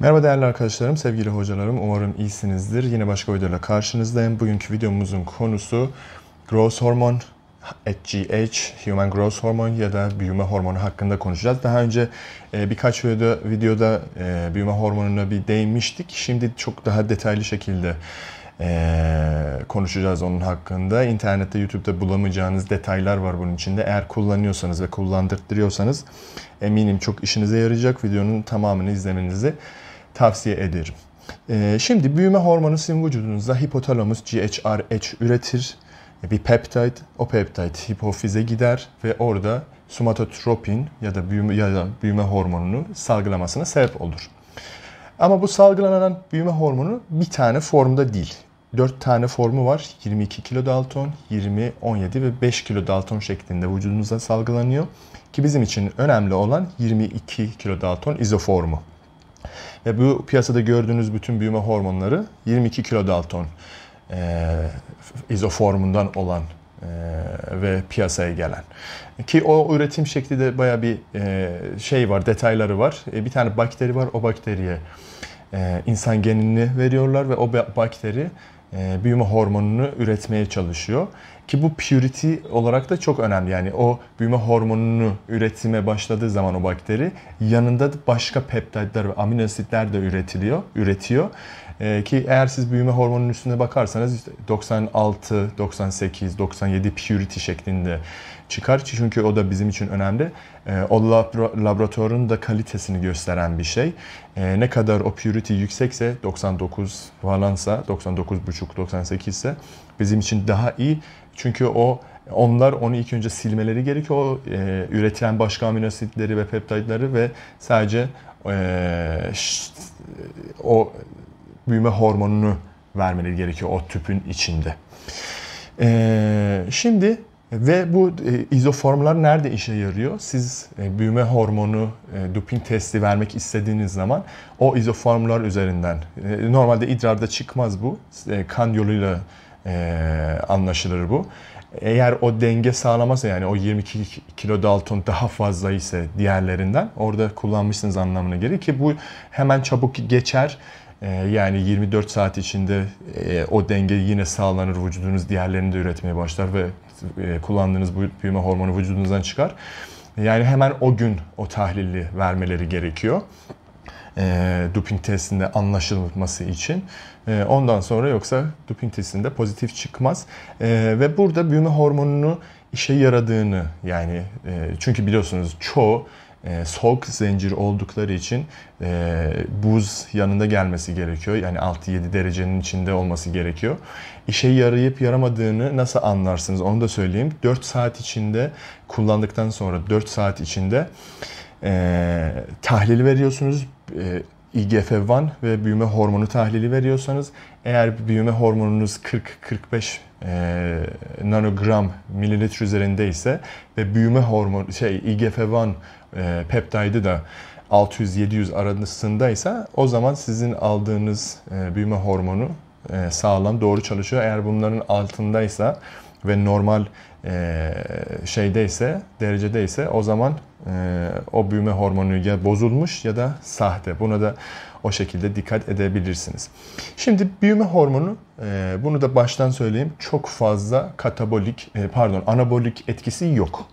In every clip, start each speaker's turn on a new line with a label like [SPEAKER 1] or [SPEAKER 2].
[SPEAKER 1] Merhaba değerli arkadaşlarım, sevgili hocalarım. Umarım iyisinizdir. Yine başka videoyla karşınızdayım. Bugünkü videomuzun konusu growth hormone, HGH, human growth hormone ya da büyüme hormonu hakkında konuşacağız. Daha önce e, birkaç videoda, videoda büyüme hormonuna bir değinmiştik. Şimdi çok daha detaylı şekilde e, konuşacağız onun hakkında. İnternette, YouTube'da bulamayacağınız detaylar var bunun içinde. Eğer kullanıyorsanız ve kullandırtırıyorsanız eminim çok işinize yarayacak. Videonun tamamını izlemenizi tavsiye ederim. Ee, şimdi büyüme hormonu sizin vücudunuzda hipotalamus GHRH üretir. Bir peptide, o peptide hipofize gider ve orada somatotropin ya da büyüme ya da büyüme hormonunu salgılamasına sebep olur. Ama bu salgılanan büyüme hormonu bir tane formda değil. 4 tane formu var. 22 kilo dalton, 20, 17 ve 5 kilo dalton şeklinde vücudumuza salgılanıyor. Ki bizim için önemli olan 22 kilo dalton izoformu. Ve bu piyasada gördüğünüz bütün büyüme hormonları 22 kilodalton e, izoformundan olan e, ve piyasaya gelen. Ki o üretim şekli de baya bir e, şey var, detayları var. E, bir tane bakteri var, o bakteriye e, insan genini veriyorlar ve o bakteri e, büyüme hormonunu üretmeye çalışıyor. Ki bu purity olarak da çok önemli. Yani o büyüme hormonunu üretime başladığı zaman o bakteri yanında başka peptitler ve amino asitler de üretiliyor, üretiyor. Ee, ki eğer siz büyüme hormonunun üstüne bakarsanız işte 96, 98, 97 purity şeklinde çıkar. Çünkü o da bizim için önemli. Ee, o laboratuvarın da kalitesini gösteren bir şey. Ee, ne kadar o purity yüksekse 99 falansa 99,5 98 ise bizim için daha iyi. Çünkü o onlar onu ilk önce silmeleri gerekiyor. O e, üretilen başka aminoasitleri ve peptidleri ve sadece e, o büyüme hormonunu vermeleri gerekiyor o tüpün içinde. E, şimdi ve bu e, izoformlar nerede işe yarıyor? Siz e, büyüme hormonu e, doping testi vermek istediğiniz zaman o izoformlar üzerinden e, normalde idrarda çıkmaz bu. E, kan yoluyla e, anlaşılır bu. Eğer o denge sağlamazsa yani o 22 kilo dalton daha fazla ise diğerlerinden orada kullanmışsınız anlamına gelir ki bu hemen çabuk geçer. E, yani 24 saat içinde e, o denge yine sağlanır vücudunuz diğerlerini de üretmeye başlar ve e, kullandığınız büyüme hormonu vücudunuzdan çıkar. Yani hemen o gün o tahlili vermeleri gerekiyor e, doping testinde anlaşılması için. E, ondan sonra yoksa doping testinde pozitif çıkmaz. E, ve burada büyüme hormonunu işe yaradığını yani e, çünkü biliyorsunuz çoğu e, soğuk zincir oldukları için e, buz yanında gelmesi gerekiyor. Yani 6-7 derecenin içinde olması gerekiyor. İşe yarayıp yaramadığını nasıl anlarsınız onu da söyleyeyim. 4 saat içinde kullandıktan sonra 4 saat içinde e, tahlil veriyorsunuz. E, IGF-1 ve büyüme hormonu tahlili veriyorsanız eğer büyüme hormonunuz 40-45 e, nanogram mililitre üzerinde ise ve büyüme hormonu şey IGF-1 e, peptidi da 600-700 ise, o zaman sizin aldığınız e, büyüme hormonu e, sağlam doğru çalışıyor. Eğer bunların altındaysa ve normal e, şeyde ise o zaman e, o büyüme hormonu ya bozulmuş ya da sahte. Buna da o şekilde dikkat edebilirsiniz. Şimdi büyüme hormonu e, bunu da baştan söyleyeyim çok fazla katabolik e, pardon anabolik etkisi yok.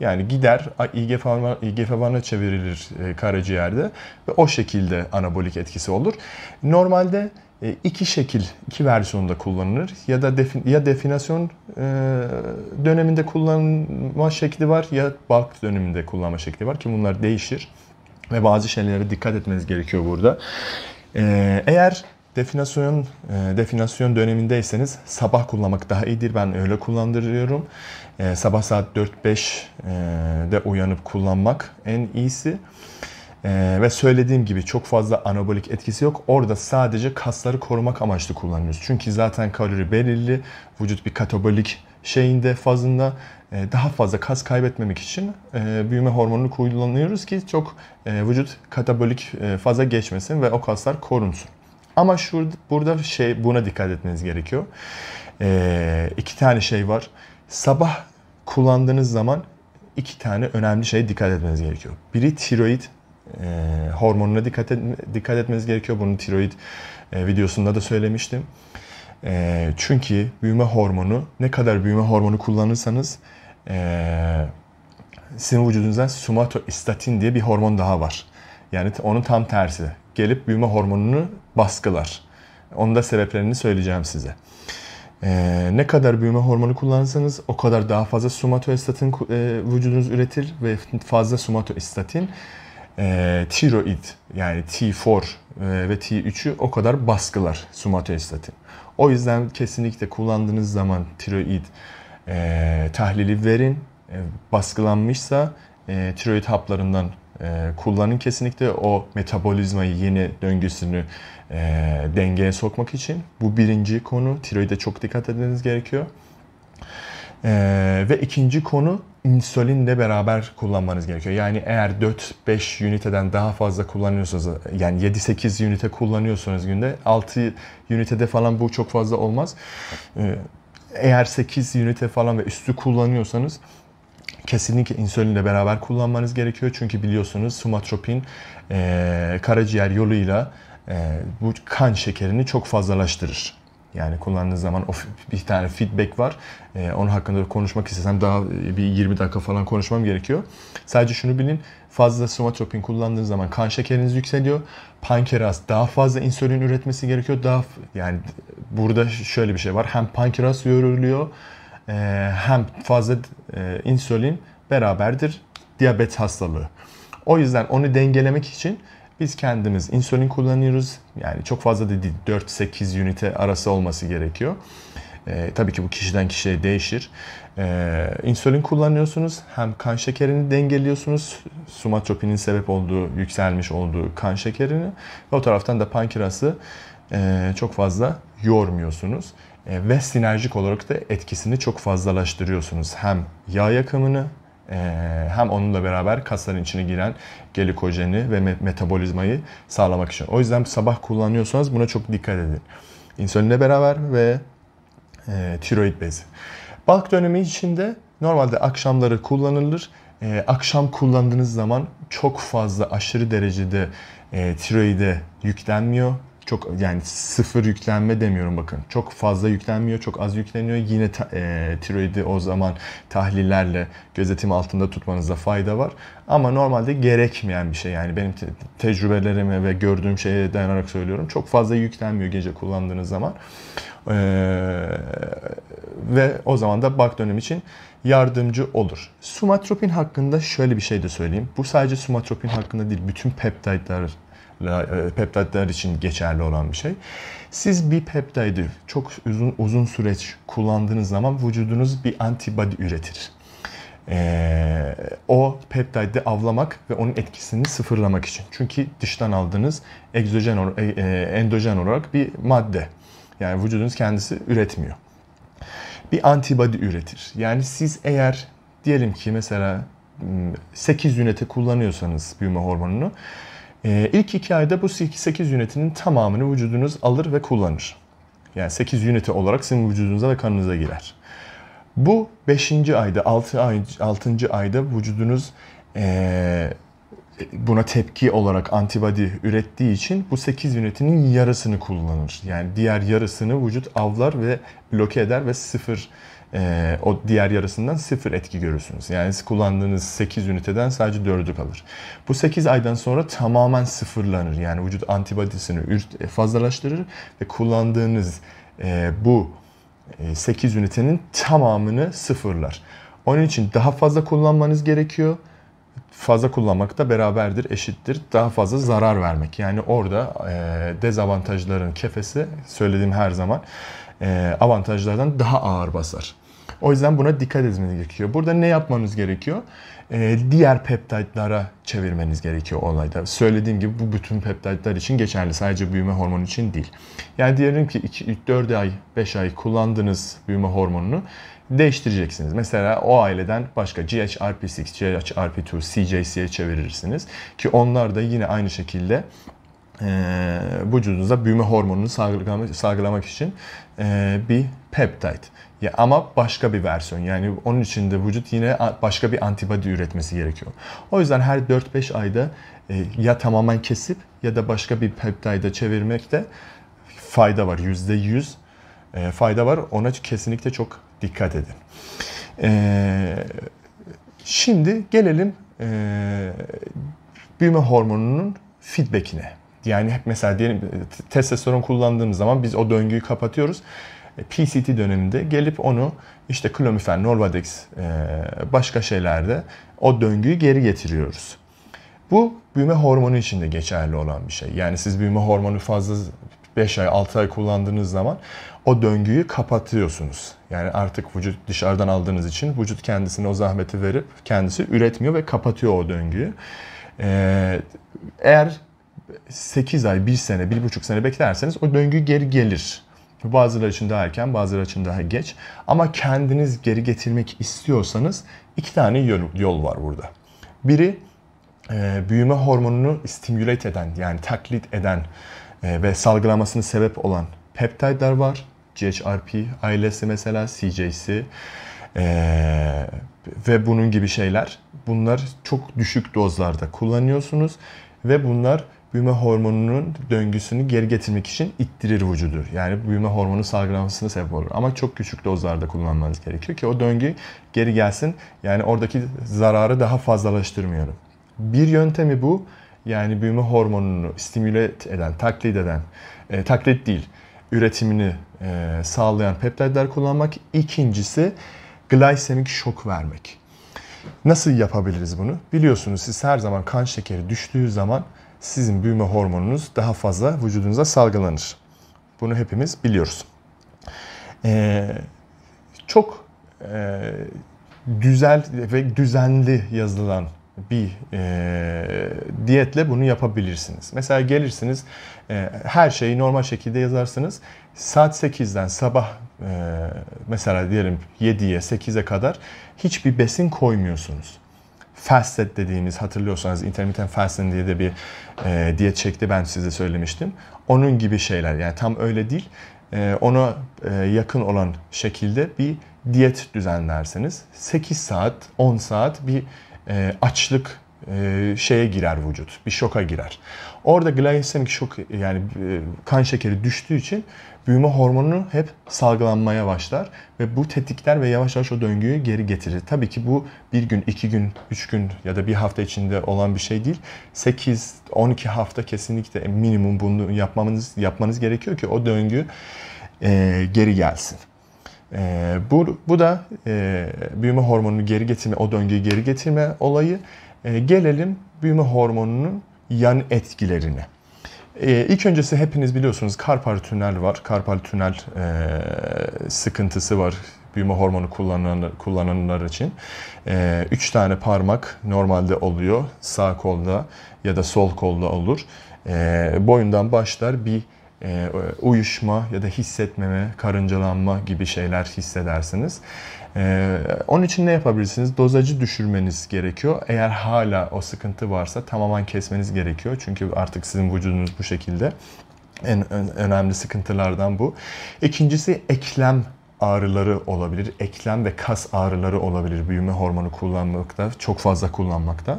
[SPEAKER 1] Yani gider IGF-1'a çevrilir e, karaciğerde ve o şekilde anabolik etkisi olur. Normalde e, iki şekil, iki versiyonda kullanılır. Ya da defin, ya definasyon e, döneminde kullanma şekli var ya bulk döneminde kullanma şekli var ki bunlar değişir. Ve bazı şeylere dikkat etmeniz gerekiyor burada. E, eğer definasyon definasyon dönemindeyseniz sabah kullanmak daha iyidir. Ben öyle kullandırıyorum. sabah saat 4-5 de uyanıp kullanmak en iyisi. E, ee, ve söylediğim gibi çok fazla anabolik etkisi yok. Orada sadece kasları korumak amaçlı kullanıyoruz. Çünkü zaten kalori belirli. Vücut bir katabolik şeyinde fazında e, daha fazla kas kaybetmemek için e, büyüme hormonunu kullanıyoruz ki çok e, vücut katabolik e, faza geçmesin ve o kaslar korunsun. Ama şurada burada şey buna dikkat etmeniz gerekiyor. E, iki tane şey var. Sabah kullandığınız zaman iki tane önemli şey dikkat etmeniz gerekiyor. Biri tiroid ee, hormonuna dikkat, et, dikkat etmeniz gerekiyor. Bunu tiroid e, videosunda da söylemiştim. Ee, çünkü büyüme hormonu, ne kadar büyüme hormonu kullanırsanız e, sizin vücudunuzdan somatoistatin diye bir hormon daha var. Yani onun tam tersi. Gelip büyüme hormonunu baskılar. Onun da sebeplerini söyleyeceğim size. Ee, ne kadar büyüme hormonu kullanırsanız o kadar daha fazla somatoistatin e, vücudunuz üretir ve fazla somatoistatin e, tiroid yani T4 e, ve T3'ü o kadar baskılar sumatostatin. O yüzden kesinlikle kullandığınız zaman tiroid e, tahlili verin. E, baskılanmışsa e, tiroid haplarından e, kullanın kesinlikle o metabolizmayı yeni döngüsünü e, dengeye sokmak için. Bu birinci konu. Tiroide çok dikkat etmeniz gerekiyor. Ee, ve ikinci konu insülinle beraber kullanmanız gerekiyor. Yani eğer 4-5 üniteden daha fazla kullanıyorsanız yani 7-8 ünite kullanıyorsanız günde 6 ünitede falan bu çok fazla olmaz. Ee, eğer 8 ünite falan ve üstü kullanıyorsanız kesinlikle insülinle beraber kullanmanız gerekiyor. Çünkü biliyorsunuz sumatropin e, karaciğer yoluyla e, bu kan şekerini çok fazlalaştırır. Yani kullandığınız zaman o bir tane feedback var. Ee, onun hakkında konuşmak istesem daha e, bir 20 dakika falan konuşmam gerekiyor. Sadece şunu bilin. Fazla somatropin kullandığınız zaman kan şekeriniz yükseliyor. Pankreas daha fazla insülin üretmesi gerekiyor. Daha yani burada şöyle bir şey var. Hem pankreas yoruluyor e, hem fazla e, insülin beraberdir diyabet hastalığı. O yüzden onu dengelemek için biz kendimiz insülin kullanıyoruz. Yani çok fazla dedi, 4-8 ünite arası olması gerekiyor. E, tabii ki bu kişiden kişiye değişir. E, insülin kullanıyorsunuz. Hem kan şekerini dengeliyorsunuz. Sumatropinin sebep olduğu, yükselmiş olduğu kan şekerini. Ve o taraftan da pankreası e, çok fazla yormuyorsunuz. E, ve sinerjik olarak da etkisini çok fazlalaştırıyorsunuz. Hem yağ yakımını ee, hem onunla beraber kasların içine giren gelikojeni ve metabolizmayı sağlamak için. O yüzden sabah kullanıyorsanız buna çok dikkat edin. İnsülinle beraber ve e, tiroid bezi. Balk dönemi içinde normalde akşamları kullanılır. E, akşam kullandığınız zaman çok fazla aşırı derecede e, tiroide yüklenmiyor çok yani sıfır yüklenme demiyorum bakın. Çok fazla yüklenmiyor, çok az yükleniyor. Yine ta, e, tiroidi o zaman tahlillerle gözetim altında tutmanızda fayda var. Ama normalde gerekmeyen bir şey yani benim te- tecrübelerime ve gördüğüm şeye dayanarak söylüyorum. Çok fazla yüklenmiyor gece kullandığınız zaman. E, ve o zaman da bak dönem için yardımcı olur. Sumatropin hakkında şöyle bir şey de söyleyeyim. Bu sadece sumatropin hakkında değil, bütün peptidler e, peptitler için geçerli olan bir şey. Siz bir peptidi çok uzun, uzun süreç kullandığınız zaman vücudunuz bir antibody üretir. Ee, o peptidi avlamak ve onun etkisini sıfırlamak için. Çünkü dıştan aldığınız egzojen, e, e, endojen olarak bir madde. Yani vücudunuz kendisi üretmiyor. Bir antibody üretir. Yani siz eğer diyelim ki mesela 8 ıı, ünite kullanıyorsanız büyüme hormonunu ee, ilk iki ayda bu 8 ünitenin tamamını vücudunuz alır ve kullanır. Yani 8 ünite olarak sizin vücudunuza ve kanınıza girer. Bu 5. ayda, 6. Ay, 6. ayda vücudunuz ee, buna tepki olarak antibody ürettiği için bu 8 ünitenin yarısını kullanır. Yani diğer yarısını vücut avlar ve bloke eder ve sıfır e, o diğer yarısından sıfır etki görürsünüz. Yani siz kullandığınız 8 üniteden sadece 4'ü kalır. Bu 8 aydan sonra tamamen sıfırlanır. Yani vücut antibodisini e, fazlalaştırır ve kullandığınız e, bu 8 e, ünitenin tamamını sıfırlar. Onun için daha fazla kullanmanız gerekiyor. Fazla kullanmak da beraberdir, eşittir. Daha fazla zarar vermek. Yani orada e, dezavantajların kefesi söylediğim her zaman e, avantajlardan daha ağır basar. O yüzden buna dikkat etmeniz gerekiyor. Burada ne yapmanız gerekiyor? E, diğer peptidlara çevirmeniz gerekiyor olayda. Söylediğim gibi bu bütün peptidler için geçerli. Sadece büyüme hormonu için değil. Yani diyelim ki 2, 4 ay, 5 ay kullandığınız büyüme hormonunu değiştireceksiniz. Mesela o aileden başka GHRP6, GHRP2, CJC'ye çevirirsiniz. Ki onlar da yine aynı şekilde e, vücudunuza büyüme hormonunu salgılamak, salgılamak için e, bir peptide. Ya ama başka bir versiyon. Yani onun içinde vücut yine başka bir antibody üretmesi gerekiyor. O yüzden her 4-5 ayda e, ya tamamen kesip ya da başka bir peptide'a çevirmekte fayda var. %100 e, fayda var. Ona kesinlikle çok dikkat edin. E, şimdi gelelim e, büyüme hormonunun feedback'ine. Yani hep mesela diyelim e, testosteron kullandığımız zaman biz o döngüyü kapatıyoruz. E, PCT döneminde gelip onu işte klomifen, norvadex e, başka şeylerde o döngüyü geri getiriyoruz. Bu büyüme hormonu için de geçerli olan bir şey. Yani siz büyüme hormonu fazla 5 ay 6 ay kullandığınız zaman o döngüyü kapatıyorsunuz. Yani artık vücut dışarıdan aldığınız için vücut kendisine o zahmeti verip kendisi üretmiyor ve kapatıyor o döngüyü. Ee, eğer 8 ay, 1 sene, 1,5 sene beklerseniz o döngü geri gelir. Bazıları için daha erken, bazıları için daha geç. Ama kendiniz geri getirmek istiyorsanız iki tane yol var burada. Biri e, büyüme hormonunu stimulate eden yani taklit eden e, ve salgılamasını sebep olan peptide'lar var. GHRP, ailesi mesela, CJC e, ve bunun gibi şeyler. Bunlar çok düşük dozlarda kullanıyorsunuz ve bunlar büyüme hormonunun döngüsünü geri getirmek için ittirir vücudu. Yani büyüme hormonu salgılanmasına sebep olur. Ama çok küçük dozlarda kullanmanız gerekiyor ki o döngü geri gelsin. Yani oradaki zararı daha fazlalaştırmıyorum. Bir yöntemi bu. Yani büyüme hormonunu stimüle eden, taklit eden, e, taklit değil, üretimini e, sağlayan peptidler kullanmak. İkincisi glisemik şok vermek. Nasıl yapabiliriz bunu? Biliyorsunuz siz her zaman kan şekeri düştüğü zaman sizin büyüme hormonunuz daha fazla vücudunuza salgılanır. Bunu hepimiz biliyoruz. Ee, çok e, güzel ve düzenli yazılan bir e, diyetle bunu yapabilirsiniz. Mesela gelirsiniz e, her şeyi normal şekilde yazarsınız. Saat 8'den sabah e, mesela diyelim 7'ye 8'e kadar hiçbir besin koymuyorsunuz fasted dediğimiz hatırlıyorsanız intermittent fasting diye de bir e, diyet çekti ben size söylemiştim. Onun gibi şeyler yani tam öyle değil. E, ona e, yakın olan şekilde bir diyet düzenlerseniz 8 saat 10 saat bir e, açlık e, şeye girer vücut. Bir şoka girer. Orada glysemik şok yani e, kan şekeri düştüğü için büyüme hormonu hep salgılanmaya başlar ve bu tetikler ve yavaş yavaş o döngüyü geri getirir. Tabii ki bu bir gün, iki gün, üç gün ya da bir hafta içinde olan bir şey değil. 8, 12 hafta kesinlikle minimum bunu yapmanız, yapmanız gerekiyor ki o döngü e, geri gelsin. E, bu, bu da e, büyüme hormonunu geri getirme, o döngüyü geri getirme olayı. Ee, gelelim büyüme hormonunun yan etkilerine. Ee, ilk öncesi hepiniz biliyorsunuz karpal tünel var. Karpal tünel ee, sıkıntısı var büyüme hormonu kullanan, kullananlar için. üç tane parmak normalde oluyor. Sağ kolda ya da sol kolda olur. boyundan başlar bir e, uyuşma ya da hissetmeme, karıncalanma gibi şeyler hissedersiniz. E, onun için ne yapabilirsiniz? Dozacı düşürmeniz gerekiyor. Eğer hala o sıkıntı varsa tamamen kesmeniz gerekiyor. Çünkü artık sizin vücudunuz bu şekilde. En önemli sıkıntılardan bu. İkincisi eklem ağrıları olabilir. Eklem ve kas ağrıları olabilir büyüme hormonu kullanmakta, çok fazla kullanmakta.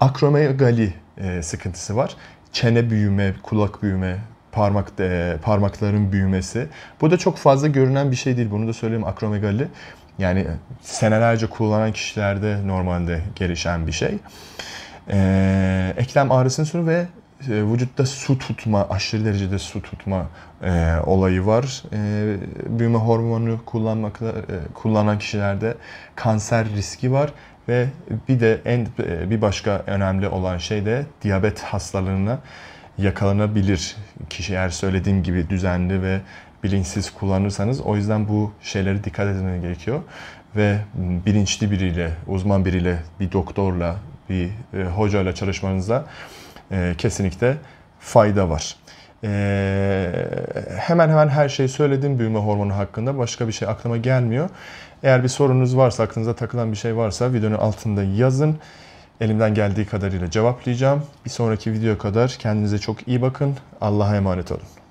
[SPEAKER 1] Akromegali e, sıkıntısı var. Çene büyüme, kulak büyüme, parmak de, parmakların büyümesi. Bu da çok fazla görünen bir şey değil. Bunu da söyleyeyim akromegali. Yani senelerce kullanan kişilerde normalde gelişen bir şey. Ee, eklem ağrısının sonu ve e, vücutta su tutma, aşırı derecede su tutma e, olayı var. E, büyüme hormonu kullanmak e, kullanan kişilerde kanser riski var ve bir de en e, bir başka önemli olan şey de diyabet hastalarına yakalanabilir. Kişi eğer söylediğim gibi düzenli ve bilinçsiz kullanırsanız o yüzden bu şeylere dikkat etmeniz gerekiyor ve bilinçli biriyle, uzman biriyle, bir doktorla, bir e, hocayla çalışmanızda e, kesinlikle fayda var. E, hemen hemen her şeyi söyledim büyüme hormonu hakkında. Başka bir şey aklıma gelmiyor. Eğer bir sorunuz varsa, aklınıza takılan bir şey varsa videonun altında yazın elimden geldiği kadarıyla cevaplayacağım. Bir sonraki video kadar kendinize çok iyi bakın. Allah'a emanet olun.